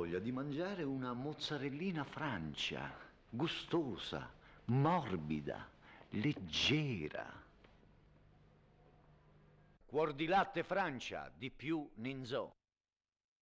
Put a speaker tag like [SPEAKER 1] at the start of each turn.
[SPEAKER 1] voglia di mangiare una mozzarellina francia, gustosa, morbida, leggera. Cuor di latte Francia, di più Ninzò.